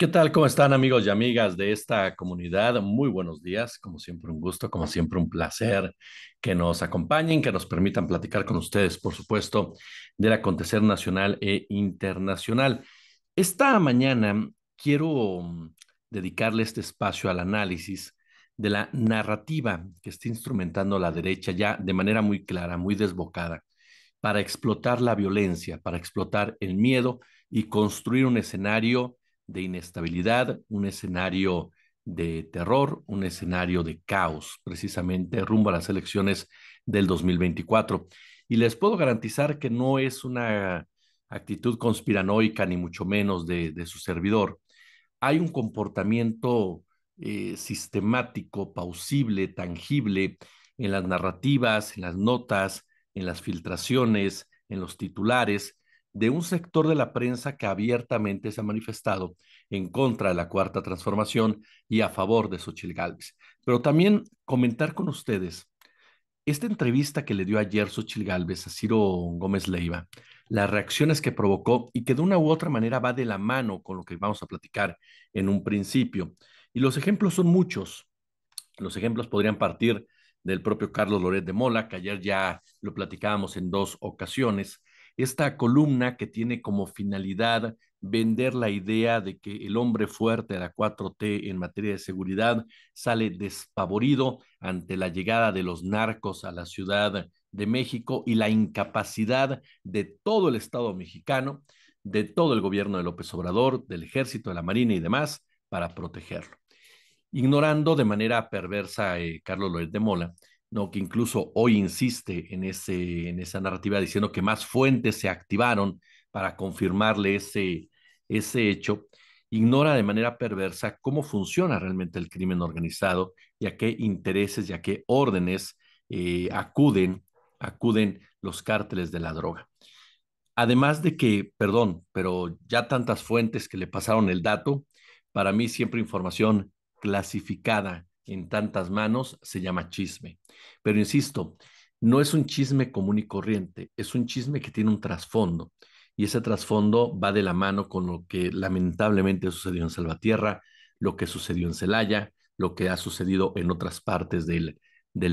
¿Qué tal? ¿Cómo están amigos y amigas de esta comunidad? Muy buenos días, como siempre un gusto, como siempre un placer que nos acompañen, que nos permitan platicar con ustedes, por supuesto, del acontecer nacional e internacional. Esta mañana quiero mm, dedicarle este espacio al análisis de la narrativa que está instrumentando la derecha ya de manera muy clara, muy desbocada, para explotar la violencia, para explotar el miedo y construir un escenario de inestabilidad, un escenario de terror, un escenario de caos, precisamente rumbo a las elecciones del 2024. Y les puedo garantizar que no es una actitud conspiranoica, ni mucho menos de, su servidor. Hay un comportamiento eh, sistemático, pausible, tangible en las narrativas, en las notas, en las filtraciones, en los titulares, de un sector de la prensa que abiertamente se ha manifestado en contra de la cuarta transformación y a favor de Xochitl Gálvez. Pero también comentar con ustedes esta entrevista que le dio ayer Xochitl Gálvez a Ciro Gómez Leiva, las reacciones que provocó y que de una u otra manera va de la mano con lo que vamos a platicar en un principio. Y los ejemplos son muchos. Los ejemplos podrían partir del propio Carlos Loret de Mola, que ayer ya lo platicábamos en dos ocasiones, esta columna que tiene como finalidad vender la idea de que el hombre fuerte de la 4T en materia de seguridad sale despavorido ante la llegada de los narcos a la Ciudad de México y la incapacidad de todo el Estado mexicano, de todo el gobierno de López Obrador, del ejército, de la Marina y demás, para protegerlo. Ignorando de manera perversa, a eh, Carlos López de Mola, ¿no? que incluso hoy insiste en, ese, en esa narrativa diciendo que más fuentes se activaron para confirmarle ese, ese hecho, ignora de manera perversa cómo funciona realmente el crimen organizado y a qué intereses y a qué órdenes eh, acuden, acuden los cárteles de la droga. Además de que, perdón, pero ya tantas fuentes que le pasaron el dato, para mí siempre información clasificada en tantas manos se llama chisme. Pero insisto, no es un chisme común y corriente, es un chisme que tiene un trasfondo. Y ese trasfondo va de la mano con lo que lamentablemente sucedió en Salvatierra, lo que sucedió en Celaya, lo que ha sucedido en otras partes del,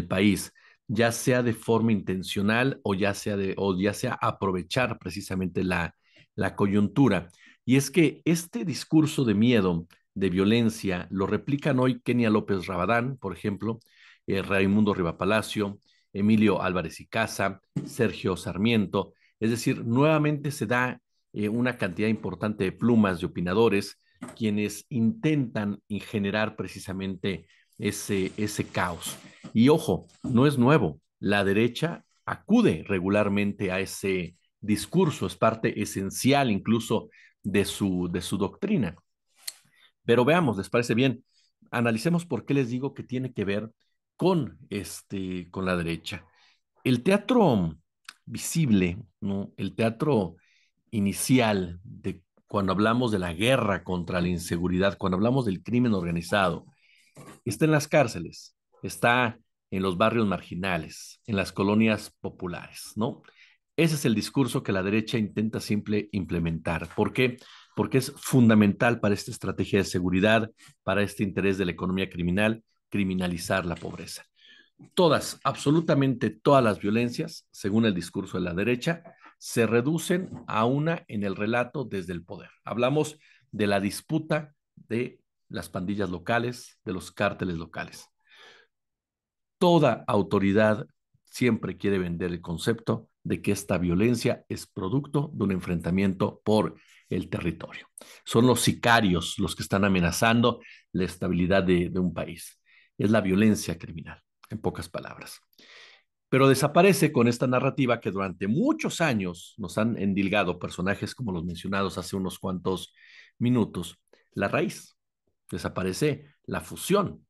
país, ya sea de forma intencional o ya sea, de, o ya sea aprovechar precisamente la, la coyuntura. Y es que este discurso de miedo de violencia lo replican hoy Kenia López Rabadán, por ejemplo, eh, Raimundo Palacio, Emilio Álvarez y Casa, Sergio Sarmiento. Es decir, nuevamente se da eh, una cantidad importante de plumas de opinadores quienes intentan generar precisamente ese, ese caos. Y ojo, no es nuevo. La derecha acude regularmente a ese discurso, es parte esencial incluso de su, de su doctrina. Pero veamos, ¿les parece bien? Analicemos por qué les digo que tiene que ver con, este, con la derecha. El teatro visible, ¿no? el teatro inicial de cuando hablamos de la guerra contra la inseguridad, cuando hablamos del crimen organizado, está en las cárceles, está en los barrios marginales, en las colonias populares, ¿no? Ese es el discurso que la derecha intenta siempre implementar. ¿Por qué? porque es fundamental para esta estrategia de seguridad, para este interés de la economía criminal, criminalizar la pobreza. Todas, absolutamente todas las violencias, según el discurso de la derecha, se reducen a una en el relato desde el poder. Hablamos de la disputa de las pandillas locales, de los cárteles locales. Toda autoridad siempre quiere vender el concepto de que esta violencia es producto de un enfrentamiento por el territorio. Son los sicarios los que están amenazando la estabilidad de, un país. Es la violencia criminal, en pocas palabras. Pero desaparece con esta narrativa que durante muchos años nos han endilgado personajes como los mencionados hace unos cuantos minutos, la raíz. Desaparece la fusión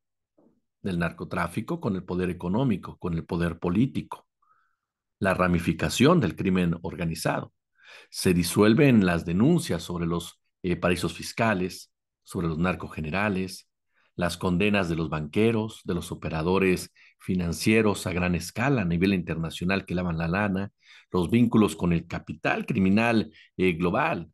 del narcotráfico con el poder económico, con el poder político, la ramificación del crimen organizado. Se disuelven las denuncias sobre los eh, paraísos fiscales, sobre los narcogenerales, las condenas de los banqueros, de los operadores financieros a gran escala a nivel internacional que lavan la lana, los vínculos con el capital criminal eh, global.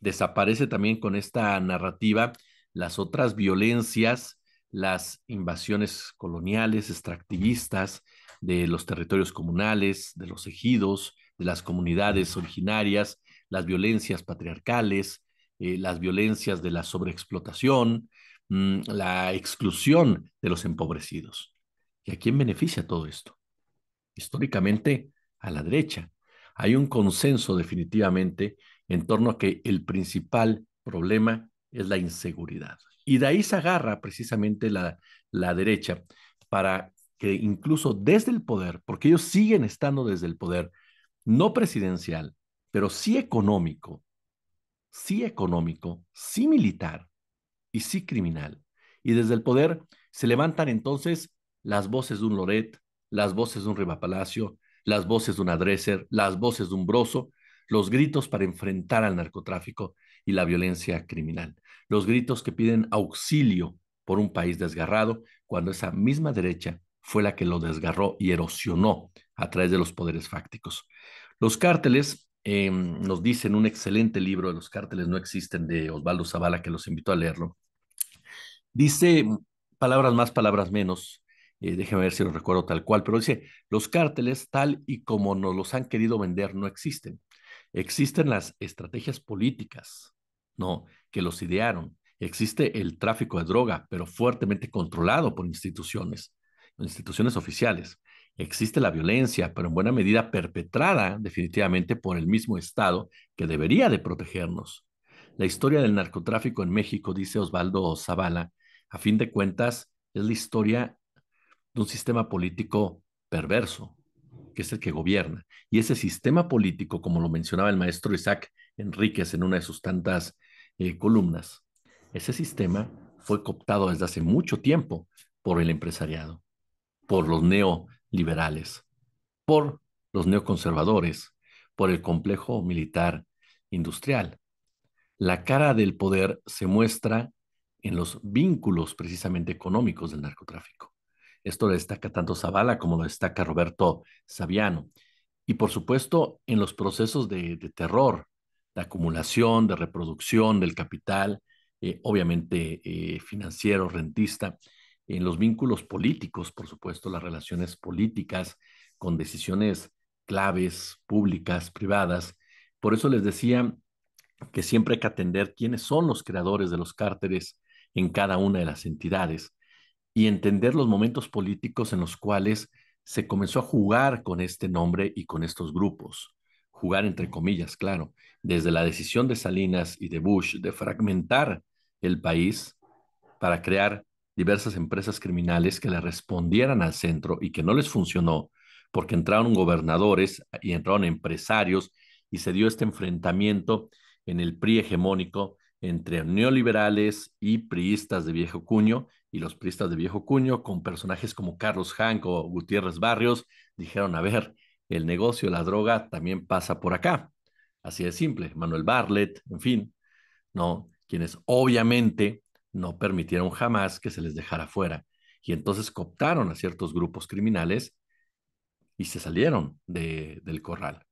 Desaparece también con esta narrativa las otras violencias, las invasiones coloniales, extractivistas de los territorios comunales, de los ejidos, las comunidades originarias, las violencias patriarcales, eh, las violencias de la sobreexplotación, mm, la exclusión de los empobrecidos. ¿Y a quién beneficia todo esto? Históricamente, a la derecha. Hay un consenso definitivamente en torno a que el principal problema es la inseguridad. Y de ahí se agarra precisamente la, la derecha para que incluso desde el poder, porque ellos siguen estando desde el poder, no presidencial, pero sí económico, sí económico, sí militar y sí criminal. Y desde el poder se levantan entonces las voces de un Loret, las voces de un Rivapalacio, las voces de un Adreser, las voces de un Broso, los gritos para enfrentar al narcotráfico y la violencia criminal, los gritos que piden auxilio por un país desgarrado, cuando esa misma derecha fue la que lo desgarró y erosionó a través de los poderes fácticos. Los cárteles, em, nos dicen un excelente libro de los cárteles no existen de Osvaldo Zavala, que los invito a leerlo. Dice palabras más, palabras menos. déjenme eh, déjeme ver si lo recuerdo tal cual, pero dice, los cárteles tal y como nos los han querido vender no existen. Existen las estrategias políticas, ¿no? Que los idearon. Existe el tráfico de droga, pero fuertemente controlado por instituciones instituciones oficiales. Existe la violencia, pero en buena medida perpetrada definitivamente por el mismo Estado que debería de protegernos. La historia del narcotráfico en México, dice Osvaldo Zavala, a fin de cuentas es la historia de un sistema político perverso, que es el que gobierna. Y ese sistema político, como lo mencionaba el maestro Isaac Enríquez en una de sus tantas eh, columnas, ese sistema fue cooptado desde hace mucho tiempo por el empresariado por los neoliberales, por los neoconservadores, por el complejo militar industrial. La cara del poder se muestra en los vínculos precisamente económicos del narcotráfico. Esto lo destaca tanto Zavala como lo destaca Roberto Saviano. Y por supuesto, en los procesos de, terror, de acumulación, de reproducción del capital, eh, obviamente eh, financiero, rentista, en los vínculos políticos, por supuesto, las relaciones políticas con decisiones claves, públicas, privadas. Por eso les decía que siempre hay que atender quiénes son los creadores de los cárteres en cada una de las entidades y entender los momentos políticos en los cuales se comenzó a jugar con este nombre y con estos grupos. Jugar entre comillas, claro, desde la decisión de Salinas y de Bush de fragmentar el país para crear diversas empresas criminales que le respondieran al centro y que no les funcionó porque entraron gobernadores y entraron empresarios y se dio este enfrentamiento en el PRI hegemónico entre neoliberales y priistas de viejo cuño, y los priistas de viejo cuño, con personajes como Carlos Hank o Gutiérrez Barrios, dijeron, a ver, el negocio de la droga también pasa por acá. Así de simple, Manuel Barlett, en fin, ¿no? Quienes obviamente no permitieron jamás que se les dejara fuera y entonces cooptaron a ciertos grupos criminales y se salieron de, del corral.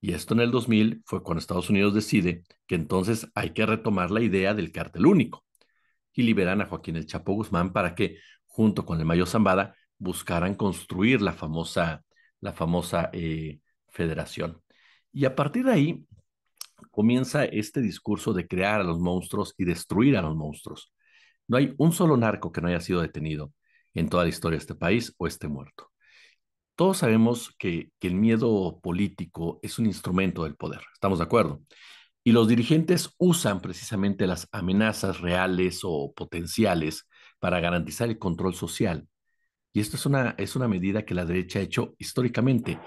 Y esto en el 2000 fue cuando Estados Unidos decide que entonces hay que retomar la idea del cartel único y liberan a Joaquín el Chapo Guzmán para que, junto con el Mayo Zambada, buscaran construir la famosa, la famosa eh, federación. Y a partir de ahí, comienza este discurso de crear a los monstruos y destruir a los monstruos. No hay un solo narco que no haya sido detenido en toda la historia de este país o esté muerto. Todos sabemos que, el miedo político es un instrumento del poder, ¿estamos de acuerdo? Y los dirigentes usan precisamente las amenazas reales o potenciales para garantizar el control social. Y esto es una, es una medida que la derecha ha hecho históricamente.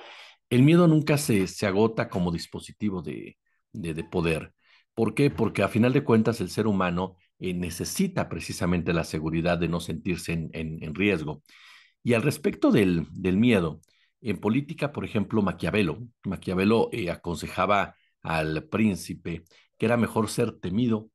El miedo nunca se agota como dispositivo de, de, poder. ¿Por qué? Porque a final de cuentas el ser humano eh, necesita precisamente la seguridad de no sentirse en, riesgo. Y al respecto del, miedo, en política, por ejemplo, Maquiavelo, Maquiavelo eh, aconsejaba al príncipe que era mejor ser temido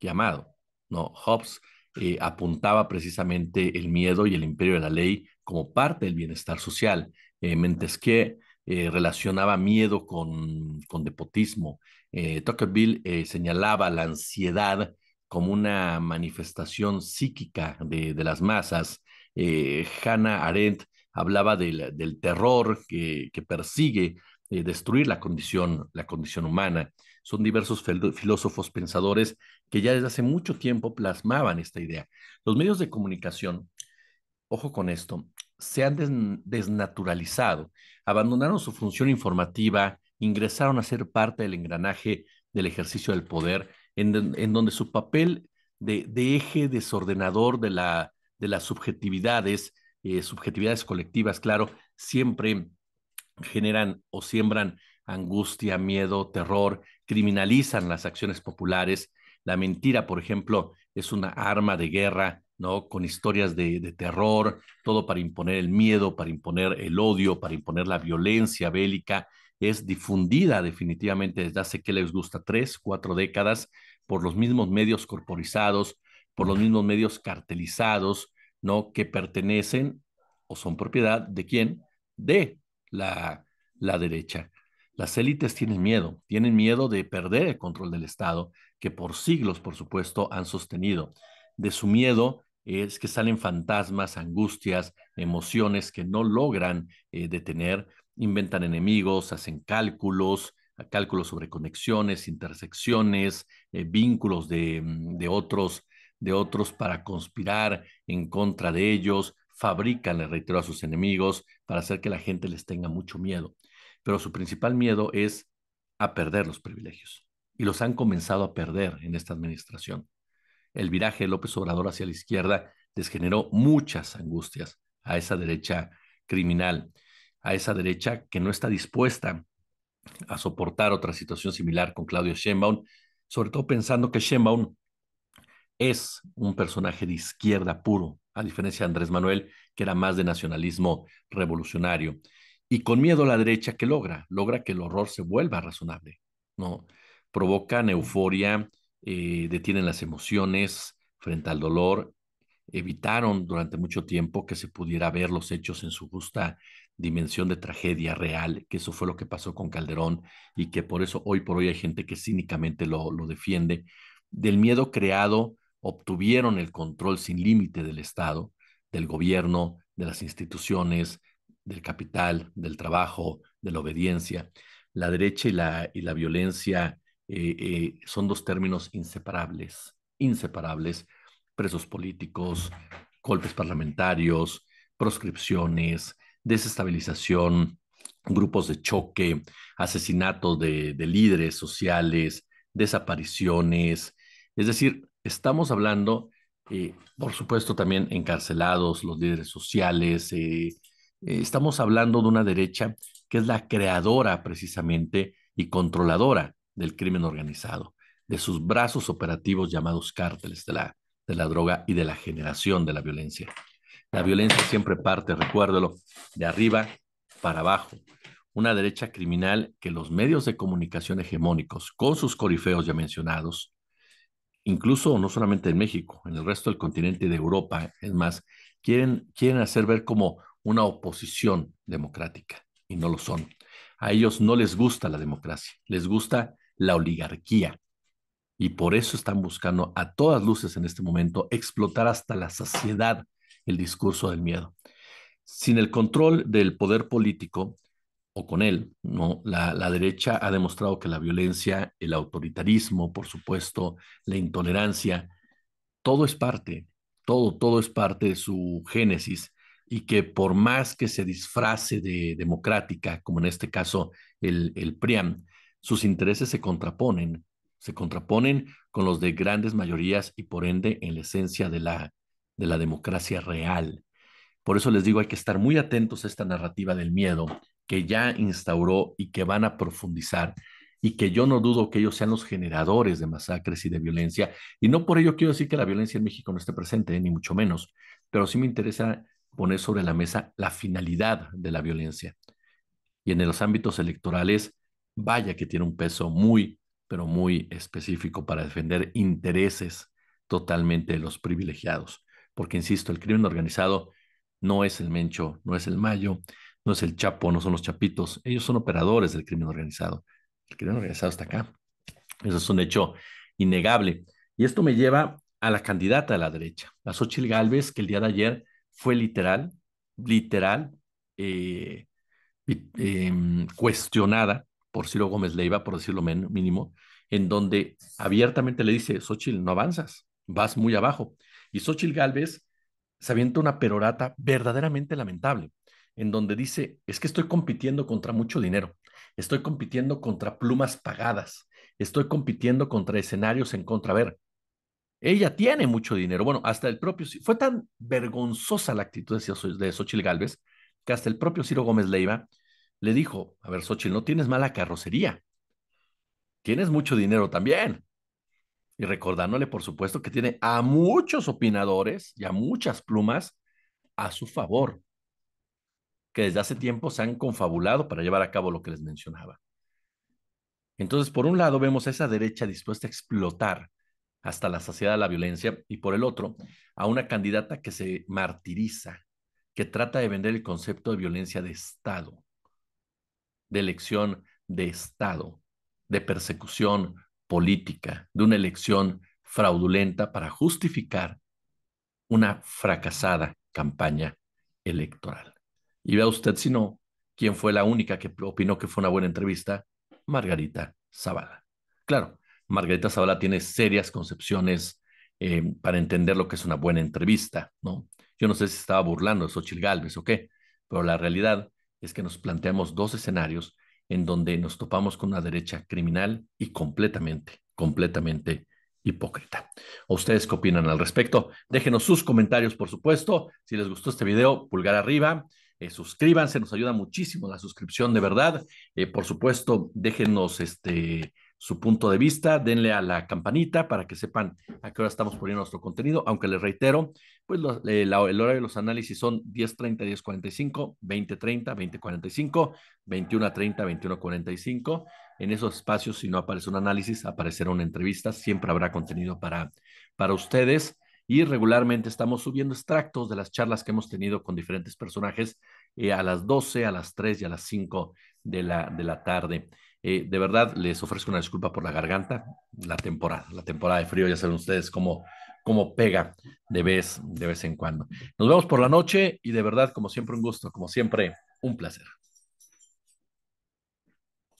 que amado. ¿no? Hobbes eh, apuntaba precisamente el miedo y el imperio de la ley como parte del bienestar social. mientras que eh, relacionaba miedo con, con depotismo. Eh, Tuckerville eh, señalaba la ansiedad como una manifestación psíquica de, de las masas. Eh, Hannah Arendt hablaba del, del terror que, que persigue destruir la condición, la condición humana. Son diversos filósofos pensadores que ya desde hace mucho tiempo plasmaban esta idea. Los medios de comunicación, ojo con esto, se han desnaturalizado abandonaron su función informativa, ingresaron a ser parte del engranaje del ejercicio del poder, en, donde su papel de, eje desordenador de, las subjetividades, eh, subjetividades colectivas, claro, siempre generan o siembran angustia, miedo, terror, criminalizan las acciones populares. La mentira, por ejemplo, es una arma de guerra ¿no? Con historias de, de, terror, todo para imponer el miedo, para imponer el odio, para imponer la violencia bélica, es difundida definitivamente desde hace que les gusta tres, cuatro décadas por los mismos medios corporizados, por los mismos medios cartelizados, ¿no? Que pertenecen o son propiedad de quién? De la, la derecha. Las élites tienen miedo, tienen miedo de perder el control del Estado, que por siglos, por supuesto, han sostenido, de su miedo es que salen fantasmas, angustias, emociones que no logran eh, detener, inventan enemigos, hacen cálculos, cálculos sobre conexiones, intersecciones, eh, vínculos mm, de, otros, de otros para conspirar en contra de ellos, fabrican, le reitero, a sus enemigos para hacer que la gente les tenga mucho miedo. Pero su principal miedo es a perder los privilegios. Y los han comenzado a perder en esta administración el viraje de López Obrador hacia la izquierda les generó muchas angustias a esa derecha criminal, a esa derecha que no está dispuesta a soportar otra situación similar con Claudio Sheinbaum, sobre todo pensando que Sheinbaum es un personaje de izquierda puro, a diferencia de Andrés Manuel, que era más de nacionalismo revolucionario. Y con miedo a la derecha, que logra? Logra que el horror se vuelva razonable, ¿no? provoca euforia, eh, detienen las emociones frente al dolor, evitaron durante mucho tiempo que se pudiera ver los hechos en su justa dimensión de tragedia real, que eso fue lo que pasó con Calderón y que por eso hoy por hoy hay gente que cínicamente lo, defiende. Del miedo creado obtuvieron el control sin límite del Estado, del gobierno, de las instituciones, del capital, del trabajo, de la obediencia. La derecha y la, y la violencia eh, eh, son dos términos inseparables, inseparables, presos políticos, golpes parlamentarios, proscripciones, desestabilización, grupos de choque, asesinatos de, líderes sociales, desapariciones. Es decir, estamos hablando, eh, por supuesto, también encarcelados, los líderes sociales. estamos hablando de una derecha que es la creadora precisamente y controladora del crimen organizado, de sus brazos operativos llamados cárteles de la, de la droga y de la generación de la violencia. La violencia siempre parte, recuérdelo, de arriba para abajo. Una derecha criminal que los medios de comunicación hegemónicos, con sus corifeos ya mencionados, incluso no solamente en México, en el resto del continente de Europa, es más, quieren, quieren hacer ver como una oposición democrática y no lo son. A ellos no les gusta la democracia, les gusta la oligarquía. Y por eso están buscando a todas luces en este momento explotar hasta la saciedad el discurso del miedo. Sin el control del poder político, o con él, ¿no? La, la derecha ha demostrado que la violencia, el autoritarismo, por supuesto, la intolerancia, todo es parte, todo, todo es parte de su génesis y que por más que se disfrace de democrática, como en este caso el, el PRIAM, sus intereses se contraponen, se contraponen con los de grandes mayorías y por ende en la esencia de la, de la democracia real. Por eso les digo, hay que estar muy atentos a esta narrativa del miedo que ya instauró y que van a profundizar y que yo no dudo que ellos sean los generadores de masacres y de violencia. Y no por ello quiero decir que la violencia en México no esté presente, ni mucho menos, pero sí me interesa poner sobre la mesa la finalidad de la violencia. Y en los ámbitos electorales, vaya que tiene un peso muy, pero muy específico para defender intereses totalmente de los privilegiados. Porque, insisto, el crimen organizado no es el Mencho, no es el Mayo, no es el Chapo, no son los Chapitos. Ellos son operadores del crimen organizado. El crimen organizado está acá. Eso es un hecho innegable. Y esto me lleva a la candidata de la derecha, a Xochitl Gálvez, que el día de ayer fue literal, literal, eh, em, cuestionada por Ciro Gómez Leiva, por decirlo mínimo, en donde abiertamente le dice, Xochitl, no avanzas, vas muy abajo. Y Xochitl Galvez se avienta una perorata verdaderamente lamentable, en donde dice, es que estoy compitiendo contra mucho dinero, estoy compitiendo contra plumas pagadas, estoy compitiendo contra escenarios en contra. ver, ella tiene mucho dinero, bueno, hasta el propio, fue tan vergonzosa la actitud de Xochitl Galvez, que hasta el propio Ciro Gómez Leiva le dijo, a ver, Xochitl, no tienes mala carrocería, tienes mucho dinero también. Y recordándole, por supuesto, que tiene a muchos opinadores y a muchas plumas a su favor, que desde hace tiempo se han confabulado para llevar a cabo lo que les mencionaba. Entonces, por un lado, vemos a esa derecha dispuesta a explotar hasta la saciedad de la violencia, y por el otro, a una candidata que se martiriza, que trata de vender el concepto de violencia de Estado, de elección de Estado, de persecución política, de una elección fraudulenta para justificar una fracasada campaña electoral. Y vea usted, si no, quién fue la única que opinó que fue una buena entrevista, Margarita Zavala. Claro, Margarita Zavala tiene serias concepciones eh, para entender lo que es una buena entrevista, ¿no? Yo no sé si estaba burlando de Xochitl o qué, pero la realidad es que nos planteamos dos escenarios en donde nos topamos con una derecha criminal y completamente, completamente hipócrita. ¿Ustedes qué opinan al respecto? Déjenos sus comentarios, por supuesto. Si les gustó este video, pulgar arriba. Eh, suscríbanse, nos ayuda muchísimo la suscripción, de verdad. Eh, por supuesto, déjenos este, su punto de vista, denle a la campanita para que sepan a qué hora estamos poniendo nuestro contenido, aunque les reitero, pues eh, el horario de los análisis son 10.30, 10.45, 20.30, 20.45, 21.30, 21.45. En esos espacios, si no aparece un análisis, aparecerá una entrevista, siempre habrá contenido para, para ustedes y regularmente estamos subiendo extractos de las charlas que hemos tenido con diferentes personajes eh, a las 12, a las 3 y a las 5 de la, de la tarde. Eh, de verdad, les ofrezco una disculpa por la garganta, la temporada, la temporada de frío, ya saben ustedes cómo, cómo pega de vez, de vez en cuando. Nos vemos por la noche y de verdad, como siempre, un gusto, como siempre, un placer.